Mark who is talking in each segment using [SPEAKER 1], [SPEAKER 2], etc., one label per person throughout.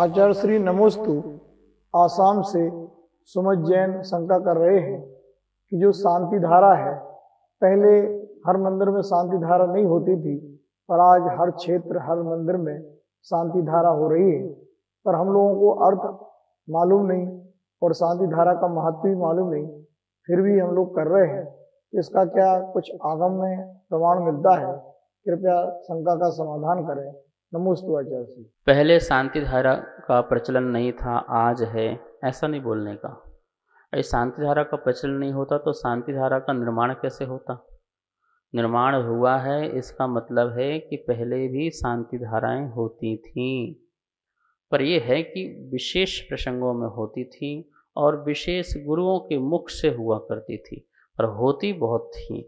[SPEAKER 1] आचार्य श्री नमोस्तु आसाम से सुमत जैन शंका कर रहे हैं कि जो शांति धारा है पहले हर मंदिर में शांति धारा नहीं होती थी पर आज हर क्षेत्र हर मंदिर में शांति धारा हो रही है पर हम लोगों को अर्थ मालूम नहीं और शांति धारा का महत्व भी मालूम नहीं फिर भी हम लोग कर रहे हैं इसका क्या कुछ आगम में प्रमाण मिलता है कृपया शंका का समाधान करें नमोस्तु
[SPEAKER 2] पहले शांति धारा का प्रचलन नहीं था आज है ऐसा नहीं बोलने का अरे शांति धारा का प्रचलन नहीं होता तो शांति धारा का निर्माण कैसे होता निर्माण हुआ है इसका मतलब है कि पहले भी शांति धाराएं होती थीं पर यह है कि विशेष प्रसंगों में होती थी और विशेष गुरुओं के मुख से हुआ करती थी पर होती बहुत थी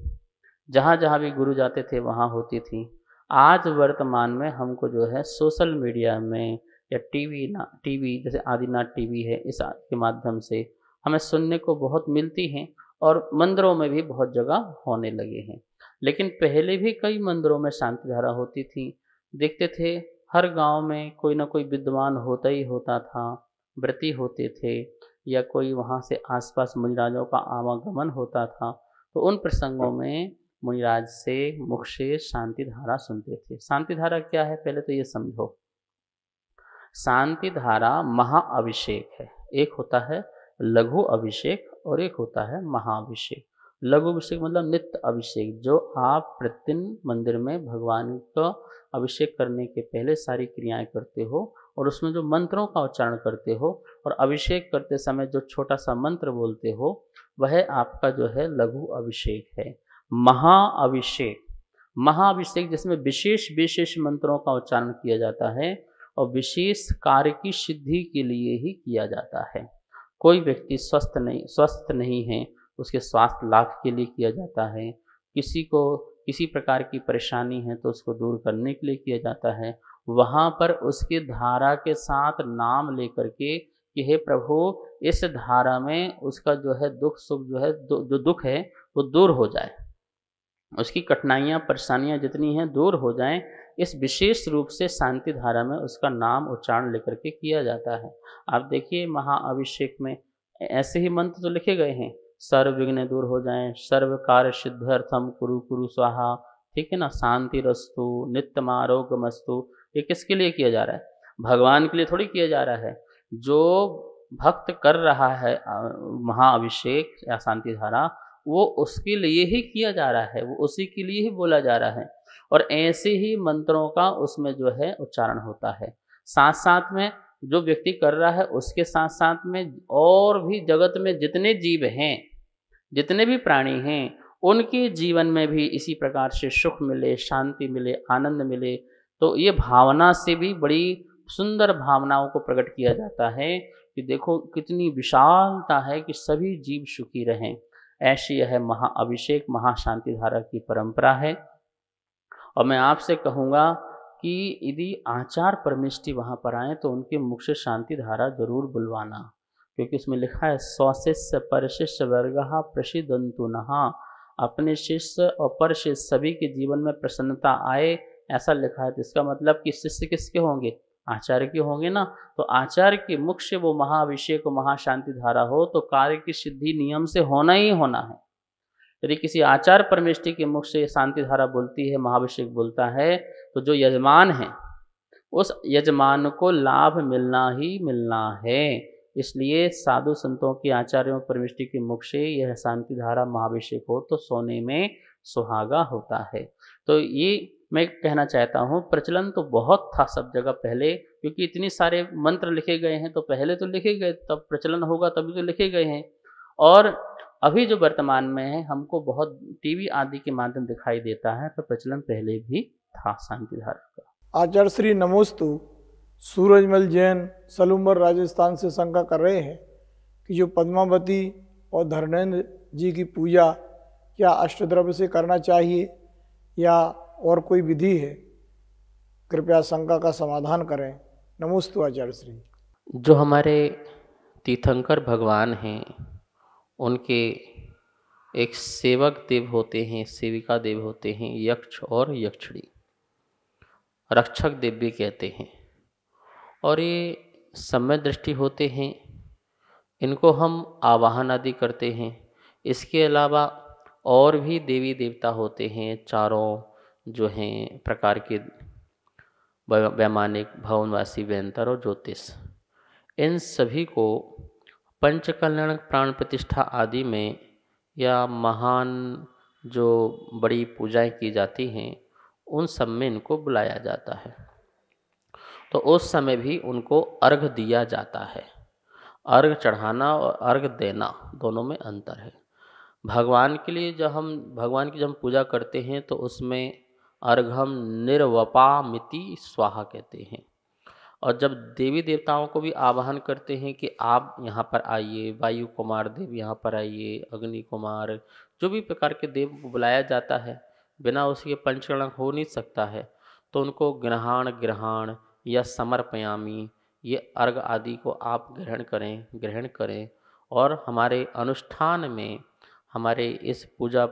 [SPEAKER 2] जहाँ जहाँ भी गुरु जाते थे वहाँ होती थी आज वर्तमान में हमको जो है सोशल मीडिया में या टीवी ना टीवी जैसे आदिनाथ टीवी है इस के माध्यम से हमें सुनने को बहुत मिलती हैं और मंदिरों में भी बहुत जगह होने लगे हैं लेकिन पहले भी कई मंदिरों में शांति धारा होती थी देखते थे हर गांव में कोई ना कोई विद्वान होता ही होता था व्रती होते थे या कोई वहाँ से आसपास मुनिराजों का आवागमन होता था तो उन प्रसंगों में मुनिराज से मुख से शांति धारा सुनते थे शांति धारा क्या है पहले तो ये समझो शांति धारा महाअभिषेक है एक होता है लघु अभिषेक और एक होता है महाअभिषेक लघु अभिषेक मतलब नित्य अभिषेक जो आप प्रतिदिन मंदिर में भगवान का अभिषेक करने के पहले सारी क्रियाएं करते हो और उसमें जो मंत्रों का उच्चारण करते हो और अभिषेक करते समय जो छोटा सा मंत्र बोलते हो वह आपका जो है लघु अभिषेक है महाअभिषेक महाअभिषेक जिसमें विशेष विशेष मंत्रों का उच्चारण किया जाता है और विशेष कार्य की सिद्धि के लिए ही किया जाता है कोई व्यक्ति स्वस्थ नहीं स्वस्थ नहीं है उसके स्वास्थ्य लाभ के लिए किया जाता है किसी को किसी प्रकार की परेशानी है तो उसको दूर करने के लिए किया जाता है वहाँ पर उसके धारा के साथ नाम लेकर के कि हे प्रभु इस धारा में उसका जो है दुख सुख जो है जो दुख है वो दूर हो जाए उसकी कठिनाइयाँ परेशानियाँ जितनी हैं दूर हो जाएं इस विशेष रूप से शांति धारा में उसका नाम उच्चारण लेकर के किया जाता है आप देखिए महाअभिषेक में ऐसे ही मंत्र तो लिखे गए हैं सर्व विघ्न दूर हो जाएं सर्व कार्य सिद्धार्थम कुरु कुरु स्वाहा ठीक है ना शांति रस्तु नित्यम आरोग्य मस्तु ये किसके लिए किया जा रहा है भगवान के लिए थोड़ी किया जा रहा है जो भक्त कर रहा है महाअभिषेक या शांति धारा वो उसके लिए ही किया जा रहा है वो उसी के लिए ही बोला जा रहा है और ऐसे ही मंत्रों का उसमें जो है उच्चारण होता है साथ साथ में जो व्यक्ति कर रहा है उसके साथ साथ में और भी जगत में जितने जीव हैं जितने भी प्राणी हैं उनके जीवन में भी इसी प्रकार से सुख मिले शांति मिले आनंद मिले तो ये भावना से भी बड़ी सुंदर भावनाओं को प्रकट किया जाता है कि देखो कितनी विशालता है कि सभी जीव सुखी रहें ऐसी यह महाअभिषेक महाशांति धारा की परंपरा है और मैं आपसे कहूँगा कि यदि आचार परमिष्टि वहाँ पर आए तो उनके मुख से शांति धारा जरूर बुलवाना क्योंकि उसमें लिखा है स्वशिष्य परशिष्य वर्ग प्रसिद्धंतु नहा अपने शिष्य और पर शिष्य सभी के जीवन में प्रसन्नता आए ऐसा लिखा है तो इसका मतलब कि शिष्य किसके होंगे आचार्य के होंगे ना तो आचार्य के मुख से वो महाअभिषेक महाशांति धारा हो तो कार्य की सिद्धि नियम से होना ही होना है यदि किसी आचार्य परमेष्टि के मुख से शांति धारा बोलती है महाभिषेक बोलता है तो जो यजमान है उस यजमान को लाभ मिलना ही मिलना है इसलिए साधु संतों के आचार्यों परमिष्टि के मुख से यह शांति धारा महाभिषेक हो तो सोने में सुहागा होता है तो ये मैं कहना चाहता हूँ प्रचलन तो बहुत था सब जगह पहले क्योंकि इतने सारे मंत्र लिखे गए हैं तो पहले तो लिखे गए तब प्रचलन होगा तभी तो लिखे गए हैं और अभी जो वर्तमान में है हमको बहुत टीवी आदि के माध्यम दिखाई देता है तो प्रचलन पहले भी था शांति धारा
[SPEAKER 1] का आचार्य श्री नमोस्तु सूरजमल जैन सलूमर राजस्थान से शंका कर रहे हैं कि जो पद्मावती और धर्मेंद्र जी की पूजा क्या अष्टद्रव्य से करना चाहिए या और कोई विधि है कृपया शंका का समाधान करें नमोस्तु आचार्य श्री
[SPEAKER 2] जो हमारे तीर्थंकर भगवान हैं उनके एक सेवक देव होते हैं सेविका देव होते हैं यक्ष और यक्षणी रक्षक देव भी कहते हैं और ये समय दृष्टि होते हैं इनको हम आवाहन आदि करते हैं इसके अलावा और भी देवी देवता होते हैं चारों जो हैं प्रकार के वैमानिक भवनवासी व्यंतर और ज्योतिष इन सभी को पंचकल्याण प्राण प्रतिष्ठा आदि में या महान जो बड़ी पूजाएं की जाती हैं उन सब में इनको बुलाया जाता है तो उस समय भी उनको अर्घ दिया जाता है अर्घ चढ़ाना और अर्घ देना दोनों में अंतर है भगवान के लिए जब हम भगवान की जब हम पूजा करते हैं तो उसमें अर्घम निर्वपामिति स्वाहा कहते हैं और जब देवी देवताओं को भी आवाहन करते हैं कि आप यहाँ पर आइए वायु कुमार देव यहाँ पर आइए अग्नि कुमार जो भी प्रकार के देव को बुलाया जाता है बिना उसके पंचकरण हो नहीं सकता है तो उनको ग्रहण ग्रहण या समर्पयामी ये अर्घ आदि को आप ग्रहण करें ग्रहण करें और हमारे अनुष्ठान में हमारे इस पूजा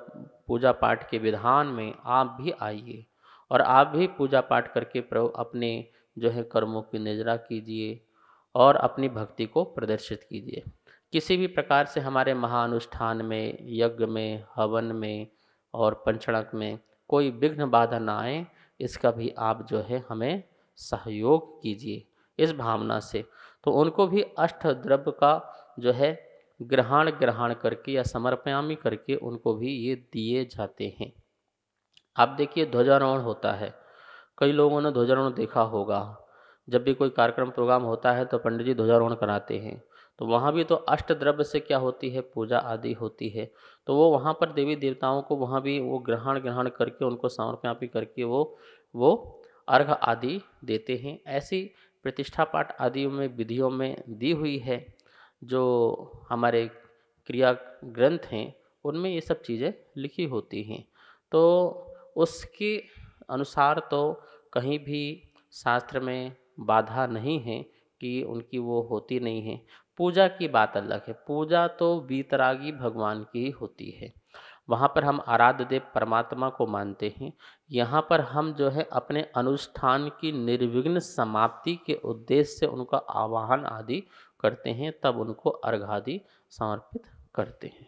[SPEAKER 2] पूजा पाठ के विधान में आप भी आइए और आप भी पूजा पाठ करके प्रभु अपने जो है कर्मों की निजरा कीजिए और अपनी भक्ति को प्रदर्शित कीजिए किसी भी प्रकार से हमारे महानुष्ठान में यज्ञ में हवन में और पंचणक में कोई विघ्न बाधा ना आए इसका भी आप जो है हमें सहयोग कीजिए इस भावना से तो उनको भी अष्ट द्रव्य का जो है ग्रहण ग्रहण करके या समर्पयामी करके उनको भी ये दिए जाते हैं आप देखिए ध्वजारोहण होता है कई लोगों ने ध्वजारोहण देखा होगा जब भी कोई कार्यक्रम प्रोग्राम होता है तो पंडित जी ध्वजारोहण कराते हैं तो वहाँ भी तो अष्ट द्रव्य से क्या होती है पूजा आदि होती है तो वो वहाँ पर देवी देवताओं को वहाँ भी वो ग्रहण ग्रहण करके उनको समर्पयापी करके वो वो अर्घ आदि देते हैं ऐसी प्रतिष्ठा पाठ आदि में विधियों में दी हुई है जो हमारे क्रिया ग्रंथ हैं उनमें ये सब चीज़ें लिखी होती हैं तो उसके अनुसार तो कहीं भी शास्त्र में बाधा नहीं है कि उनकी वो होती नहीं है पूजा की बात अलग है पूजा तो वीतरागी भगवान की ही होती है वहाँ पर हम आराध्य देव परमात्मा को मानते हैं यहाँ पर हम जो है अपने अनुष्ठान की निर्विघ्न समाप्ति के उद्देश्य से उनका आवाहन आदि करते हैं तब उनको अर्घादि समर्पित करते हैं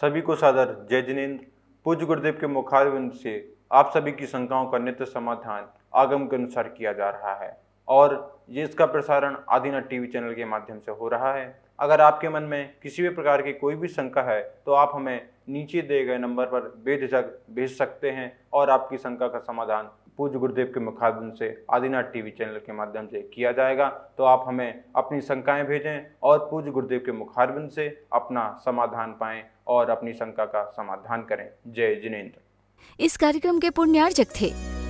[SPEAKER 2] सभी को सादर जय जिनेन्द्र पूज्य गुरुदेव के मुखारविंद से आप सभी की शंकाओं का नित्य समाधान आगम के अनुसार किया जा रहा है और ये इसका प्रसारण आदिना टीवी चैनल के माध्यम से हो रहा है अगर आपके मन में किसी भी प्रकार की कोई भी शंका है तो आप हमें नीचे दिए गए नंबर पर बेझक भेज सकते हैं और आपकी शंका का समाधान पूज्य गुरुदेव के मुखादन से आदिनाथ टीवी चैनल के माध्यम से किया जाएगा तो आप हमें अपनी शंकाएं भेजें और पूज्य गुरुदेव के मुखारबन से अपना समाधान पाएं और अपनी शंका का समाधान करें जय जिनेन्द्र इस कार्यक्रम के पुण्यार्जक थे